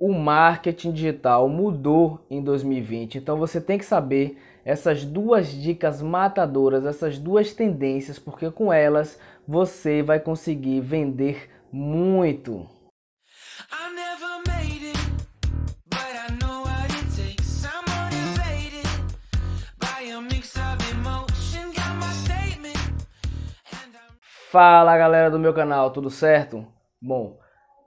O marketing digital mudou em 2020, então você tem que saber essas duas dicas matadoras, essas duas tendências, porque com elas você vai conseguir vender muito. Fala galera do meu canal, tudo certo? Bom,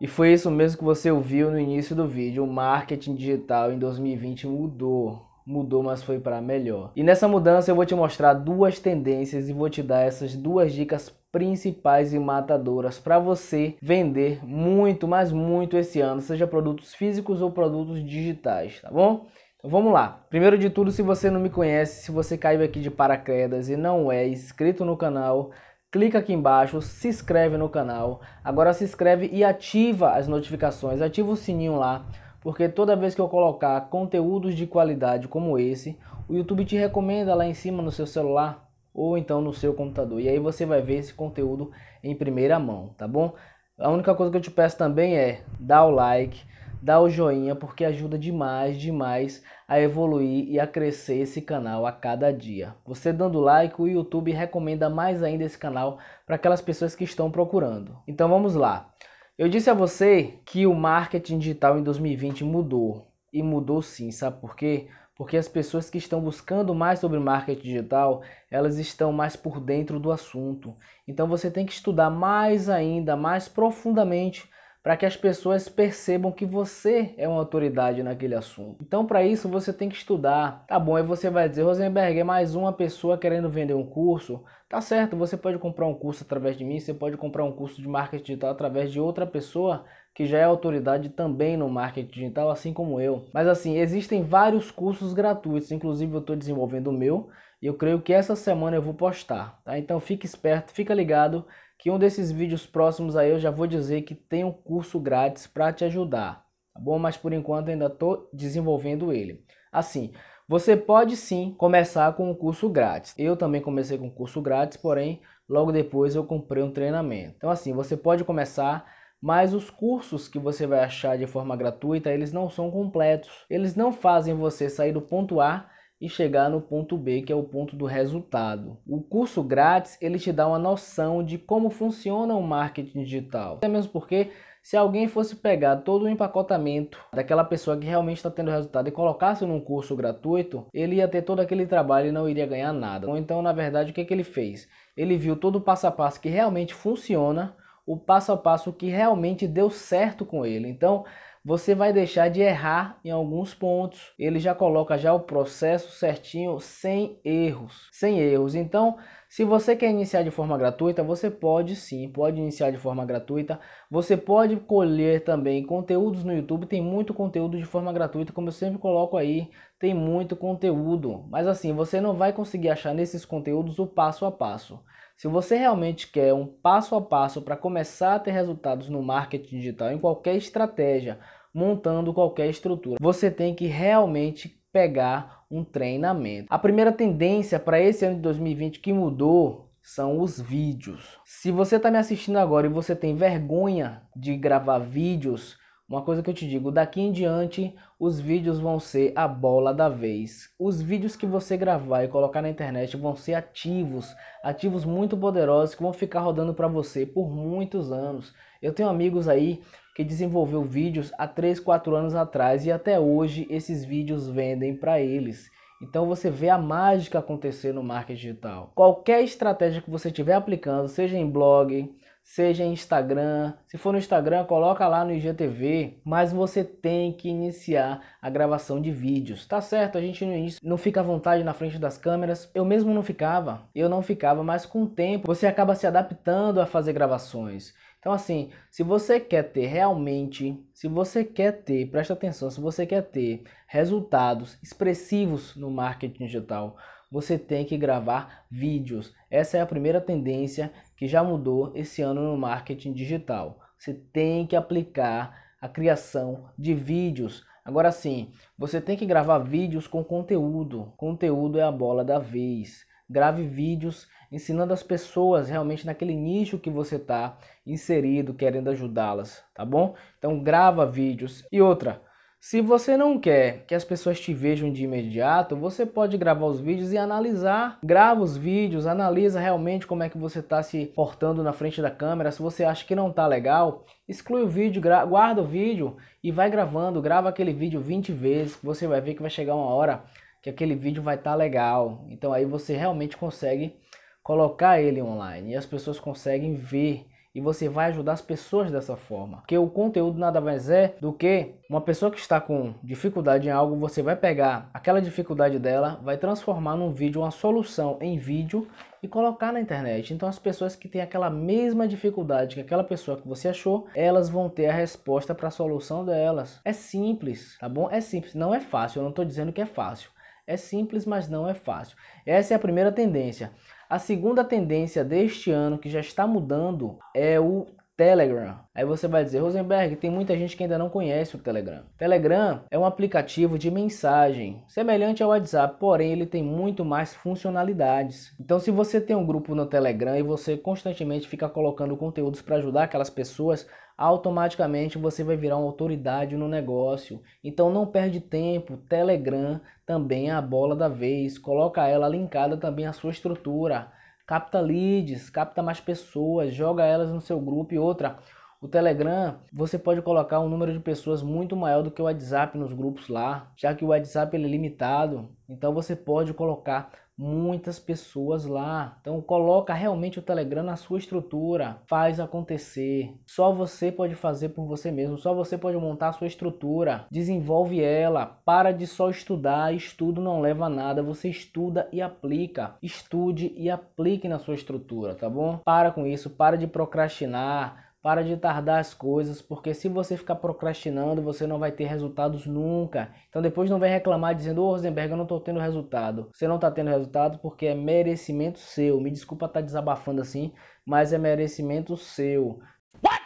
e foi isso mesmo que você ouviu no início do vídeo. O marketing digital em 2020 mudou. Mudou, mas foi para melhor. E nessa mudança eu vou te mostrar duas tendências e vou te dar essas duas dicas principais e matadoras para você vender muito, mas muito esse ano, seja produtos físicos ou produtos digitais, tá bom? Então vamos lá. Primeiro de tudo, se você não me conhece, se você caiu aqui de paraquedas e não é inscrito no canal, clica aqui embaixo, se inscreve no canal. Agora se inscreve e ativa as notificações, ativa o sininho lá, porque toda vez que eu colocar conteúdos de qualidade como esse, o YouTube te recomenda lá em cima no seu celular ou então no seu computador. E aí você vai ver esse conteúdo em primeira mão, tá bom? A única coisa que eu te peço também é dar o like, dá o joinha porque ajuda demais, demais a evoluir e a crescer esse canal a cada dia. Você dando like, o YouTube recomenda mais ainda esse canal para aquelas pessoas que estão procurando. Então vamos lá. Eu disse a você que o marketing digital em 2020 mudou. E mudou sim, sabe por quê? porque as pessoas que estão buscando mais sobre marketing digital, elas estão mais por dentro do assunto. Então você tem que estudar mais ainda, mais profundamente para que as pessoas percebam que você é uma autoridade naquele assunto. Então, para isso, você tem que estudar. Tá bom, aí você vai dizer, Rosenberg, é mais uma pessoa querendo vender um curso. Tá certo, você pode comprar um curso através de mim, você pode comprar um curso de marketing digital através de outra pessoa que já é autoridade também no marketing digital, assim como eu. Mas assim, existem vários cursos gratuitos, inclusive eu estou desenvolvendo o meu e eu creio que essa semana eu vou postar, tá? Então fique esperto, fica ligado que um desses vídeos próximos aí eu já vou dizer que tem um curso grátis para te ajudar, tá bom? Mas por enquanto ainda estou desenvolvendo ele. Assim, você pode sim começar com um curso grátis. Eu também comecei com um curso grátis, porém logo depois eu comprei um treinamento. Então assim, você pode começar mas os cursos que você vai achar de forma gratuita, eles não são completos. Eles não fazem você sair do ponto A e chegar no ponto B, que é o ponto do resultado. O curso grátis, ele te dá uma noção de como funciona o marketing digital. Até mesmo porque se alguém fosse pegar todo o empacotamento daquela pessoa que realmente está tendo resultado e colocasse num curso gratuito, ele ia ter todo aquele trabalho e não iria ganhar nada. Ou então, na verdade, o que, é que ele fez? Ele viu todo o passo a passo que realmente funciona, o passo a passo que realmente deu certo com ele. Então, você vai deixar de errar em alguns pontos. Ele já coloca já o processo certinho, sem erros, sem erros. Então, se você quer iniciar de forma gratuita, você pode sim, pode iniciar de forma gratuita. Você pode colher também conteúdos no YouTube, tem muito conteúdo de forma gratuita, como eu sempre coloco aí, tem muito conteúdo. Mas assim, você não vai conseguir achar nesses conteúdos o passo a passo. Se você realmente quer um passo a passo para começar a ter resultados no marketing digital, em qualquer estratégia, montando qualquer estrutura, você tem que realmente pegar um treinamento. A primeira tendência para esse ano de 2020 que mudou são os vídeos. Se você está me assistindo agora e você tem vergonha de gravar vídeos, uma coisa que eu te digo, daqui em diante os vídeos vão ser a bola da vez. Os vídeos que você gravar e colocar na internet vão ser ativos, ativos muito poderosos que vão ficar rodando para você por muitos anos. Eu tenho amigos aí que desenvolveu vídeos há 3, 4 anos atrás e até hoje esses vídeos vendem para eles. Então você vê a mágica acontecer no marketing digital. Qualquer estratégia que você estiver aplicando, seja em blog, seja em Instagram. Se for no Instagram, coloca lá no IGTV, mas você tem que iniciar a gravação de vídeos. Tá certo, a gente não fica à vontade na frente das câmeras. Eu mesmo não ficava, eu não ficava, mas com o tempo você acaba se adaptando a fazer gravações. Então, assim, se você quer ter realmente, se você quer ter, presta atenção, se você quer ter resultados expressivos no marketing digital, você tem que gravar vídeos. Essa é a primeira tendência que já mudou esse ano no marketing digital. Você tem que aplicar a criação de vídeos. Agora sim, você tem que gravar vídeos com conteúdo. Conteúdo é a bola da vez grave vídeos ensinando as pessoas realmente naquele nicho que você está inserido, querendo ajudá-las, tá bom? Então grava vídeos. E outra, se você não quer que as pessoas te vejam de imediato, você pode gravar os vídeos e analisar. Grava os vídeos, analisa realmente como é que você está se portando na frente da câmera. Se você acha que não está legal, exclui o vídeo, guarda o vídeo e vai gravando. Grava aquele vídeo 20 vezes, você vai ver que vai chegar uma hora que aquele vídeo vai estar tá legal. Então aí você realmente consegue colocar ele online e as pessoas conseguem ver e você vai ajudar as pessoas dessa forma. Porque o conteúdo nada mais é do que uma pessoa que está com dificuldade em algo, você vai pegar aquela dificuldade dela, vai transformar num vídeo, uma solução em vídeo e colocar na internet. Então as pessoas que têm aquela mesma dificuldade que aquela pessoa que você achou, elas vão ter a resposta para a solução delas. É simples, tá bom? É simples, não é fácil, eu não estou dizendo que é fácil. É simples, mas não é fácil. Essa é a primeira tendência. A segunda tendência deste ano que já está mudando é o Telegram. Aí você vai dizer, Rosenberg, tem muita gente que ainda não conhece o Telegram. Telegram é um aplicativo de mensagem, semelhante ao WhatsApp, porém ele tem muito mais funcionalidades. Então, se você tem um grupo no Telegram e você constantemente fica colocando conteúdos para ajudar aquelas pessoas, automaticamente você vai virar uma autoridade no negócio. Então não perde tempo, Telegram também é a bola da vez, coloca ela linkada também à sua estrutura. Capta leads, capta mais pessoas, joga elas no seu grupo e outra. O Telegram, você pode colocar um número de pessoas muito maior do que o WhatsApp nos grupos lá, já que o WhatsApp ele é limitado. Então você pode colocar muitas pessoas lá. Então coloca realmente o Telegram na sua estrutura, faz acontecer. Só você pode fazer por você mesmo, só você pode montar a sua estrutura, desenvolve ela, para de só estudar, estudo não leva a nada, você estuda e aplica. Estude e aplique na sua estrutura, tá bom? Para com isso, para de procrastinar para de tardar as coisas, porque se você ficar procrastinando, você não vai ter resultados nunca. Então depois não vem reclamar dizendo, ô oh, Rosenberg, eu não tô tendo resultado. Você não tá tendo resultado porque é merecimento seu. Me desculpa estar tá desabafando assim, mas é merecimento seu. What?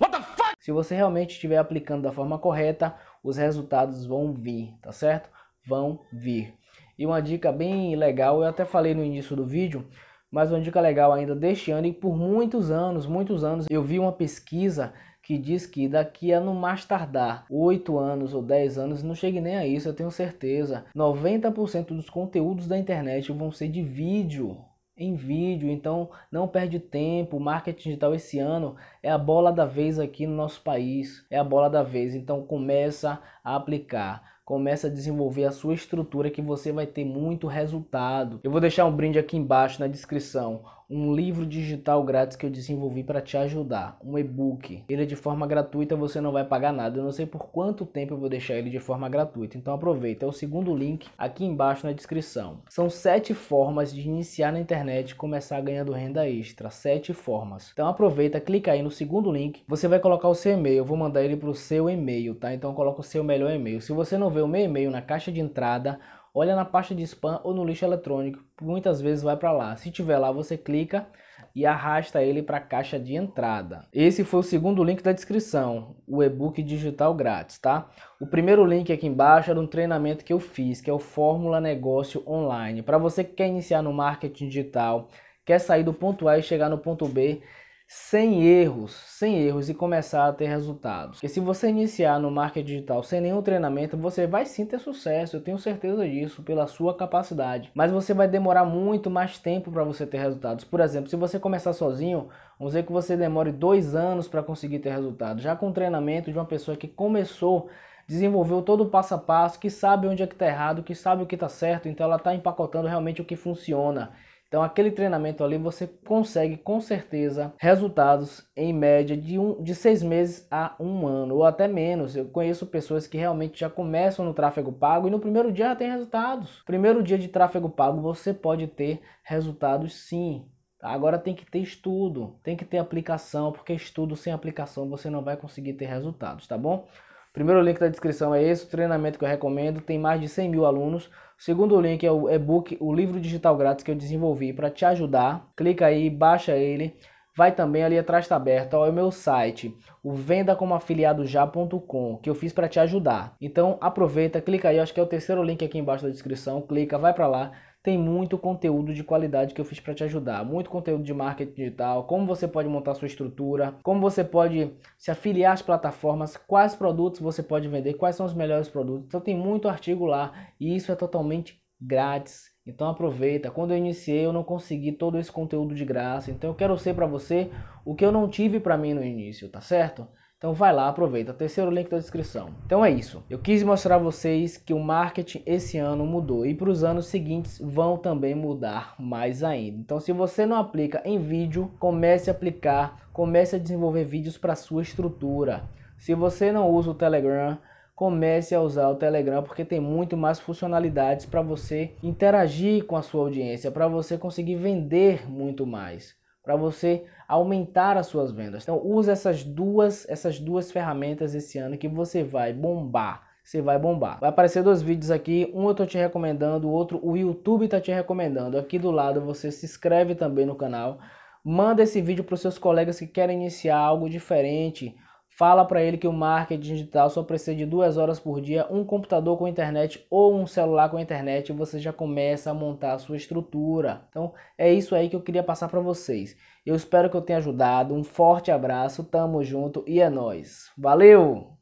What the fuck? Se você realmente estiver aplicando da forma correta, os resultados vão vir, tá certo? Vão vir. E uma dica bem legal, eu até falei no início do vídeo, mas uma dica legal ainda deste ano e por muitos anos, muitos anos, eu vi uma pesquisa que diz que daqui a no mais tardar 8 anos ou 10 anos, não chegue nem a isso, eu tenho certeza. 90% dos conteúdos da internet vão ser de vídeo em vídeo, então não perde tempo. O marketing digital esse ano é a bola da vez aqui no nosso país, é a bola da vez. Então começa a aplicar começa a desenvolver a sua estrutura que você vai ter muito resultado. Eu vou deixar um brinde aqui embaixo na descrição um livro digital grátis que eu desenvolvi para te ajudar, um e-book. Ele é de forma gratuita, você não vai pagar nada. Eu não sei por quanto tempo eu vou deixar ele de forma gratuita, então aproveita. É o segundo link aqui embaixo na descrição. São sete formas de iniciar na internet e começar ganhando renda extra. Sete formas. Então aproveita, clica aí no segundo link. Você vai colocar o seu e-mail. Eu vou mandar ele para o seu e-mail, tá? Então coloca o seu melhor e-mail. Se você não vê o meu e-mail na caixa de entrada, olha na pasta de spam ou no lixo eletrônico, muitas vezes vai para lá. Se tiver lá, você clica e arrasta ele para a caixa de entrada. Esse foi o segundo link da descrição, o e-book digital grátis, tá? O primeiro link aqui embaixo era um treinamento que eu fiz, que é o Fórmula Negócio Online. Para você que quer iniciar no marketing digital, quer sair do ponto A e chegar no ponto B, sem erros, sem erros e começar a ter resultados. Porque se você iniciar no marketing digital sem nenhum treinamento, você vai sim ter sucesso, eu tenho certeza disso, pela sua capacidade. Mas você vai demorar muito mais tempo para você ter resultados. Por exemplo, se você começar sozinho, vamos dizer que você demore dois anos para conseguir ter resultados. Já com o treinamento de uma pessoa que começou desenvolveu todo o passo a passo, que sabe onde é que está errado, que sabe o que está certo, então ela está empacotando realmente o que funciona. Então, aquele treinamento ali você consegue com certeza resultados em média de, um, de seis meses a um ano ou até menos. Eu conheço pessoas que realmente já começam no tráfego pago e no primeiro dia já tem resultados. Primeiro dia de tráfego pago você pode ter resultados sim. Agora tem que ter estudo, tem que ter aplicação, porque estudo sem aplicação você não vai conseguir ter resultados, tá bom? Primeiro link da descrição é esse, o treinamento que eu recomendo, tem mais de 100 mil alunos. O segundo link é o e-book, o livro digital grátis que eu desenvolvi para te ajudar. Clica aí, baixa ele. Vai também ali atrás está aberto, ó, é o meu site, o vendacomoafiliadojá.com, que eu fiz para te ajudar. Então aproveita, clica aí, acho que é o terceiro link aqui embaixo da descrição, clica, vai para lá tem muito conteúdo de qualidade que eu fiz para te ajudar. Muito conteúdo de marketing digital, como você pode montar sua estrutura, como você pode se afiliar às plataformas, quais produtos você pode vender, quais são os melhores produtos. Então tem muito artigo lá e isso é totalmente grátis. Então aproveita. Quando eu iniciei, eu não consegui todo esse conteúdo de graça. Então eu quero ser para você o que eu não tive para mim no início, tá certo? Então vai lá, aproveita, terceiro link da descrição. Então é isso. Eu quis mostrar a vocês que o marketing esse ano mudou e para os anos seguintes vão também mudar mais ainda. Então se você não aplica em vídeo, comece a aplicar, comece a desenvolver vídeos para sua estrutura. Se você não usa o Telegram, comece a usar o Telegram porque tem muito mais funcionalidades para você interagir com a sua audiência, para você conseguir vender muito mais para você aumentar as suas vendas. Então use essas duas, essas duas ferramentas esse ano que você vai bombar. Você vai bombar. Vai aparecer dois vídeos aqui, um eu tô te recomendando, o outro o YouTube tá te recomendando. Aqui do lado você se inscreve também no canal. Manda esse vídeo para os seus colegas que querem iniciar algo diferente Fala para ele que o marketing digital só precisa de duas horas por dia, um computador com internet ou um celular com internet e você já começa a montar a sua estrutura. Então é isso aí que eu queria passar para vocês. Eu espero que eu tenha ajudado. Um forte abraço, tamo junto e é nós. Valeu!